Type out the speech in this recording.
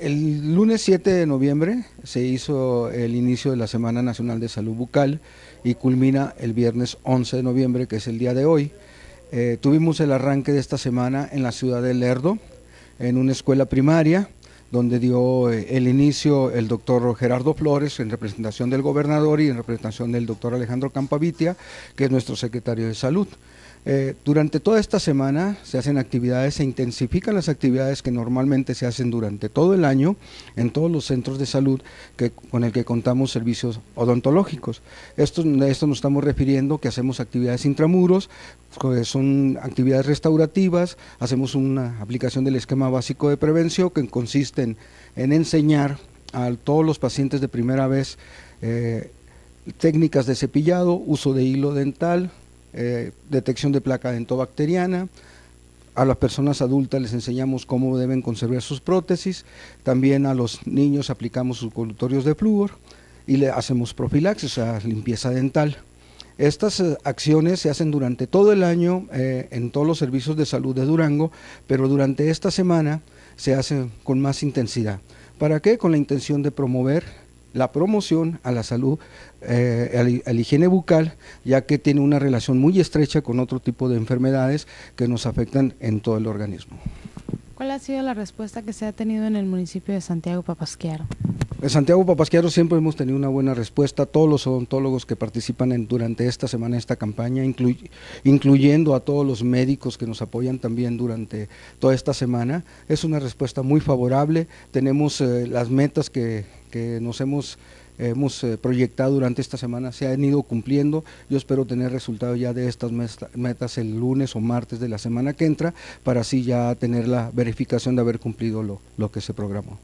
El lunes 7 de noviembre se hizo el inicio de la Semana Nacional de Salud Bucal y culmina el viernes 11 de noviembre, que es el día de hoy. Eh, tuvimos el arranque de esta semana en la ciudad de Lerdo, en una escuela primaria donde dio eh, el inicio el doctor Gerardo Flores en representación del gobernador y en representación del doctor Alejandro Campavitia, que es nuestro secretario de salud. Eh, durante toda esta semana se hacen actividades, se intensifican las actividades que normalmente se hacen durante todo el año en todos los centros de salud que, con el que contamos servicios odontológicos. Esto, esto nos estamos refiriendo que hacemos actividades intramuros eh, son actividades restaurativas, hacemos una aplicación del esquema básico de prevención que consiste en, enseñar a todos los pacientes de primera vez eh, técnicas de cepillado, uso de hilo dental, eh, detección de placa dentobacteriana, a las personas adultas les enseñamos cómo deben conservar sus prótesis, también a los niños aplicamos sus colutorios de flúor y le hacemos profilaxis, o sea, limpieza dental. Estas eh, acciones se hacen durante todo el año eh, en todos los servicios de salud de Durango, pero durante esta semana se hacen con más intensidad. ¿Para qué? Con la intención de promover la promoción a la salud, eh, la higiene bucal, ya que tiene una relación muy estrecha con otro tipo de enfermedades que nos afectan en todo el organismo. ¿Cuál ha sido la respuesta que se ha tenido en el municipio de Santiago Papasquiaro? En Santiago Papasquiaro siempre hemos tenido una buena respuesta. Todos los odontólogos que participan durante esta semana, esta campaña, incluyendo a todos los médicos que nos apoyan también durante toda esta semana, es una respuesta muy favorable. Tenemos eh, las metas que, nos hemos eh, proyectado durante esta semana se han ido cumpliendo. Yo espero tener resultado ya de estas metas el lunes o martes de la semana que entra para así ya tener la verificación de haber cumplido lo que se programó.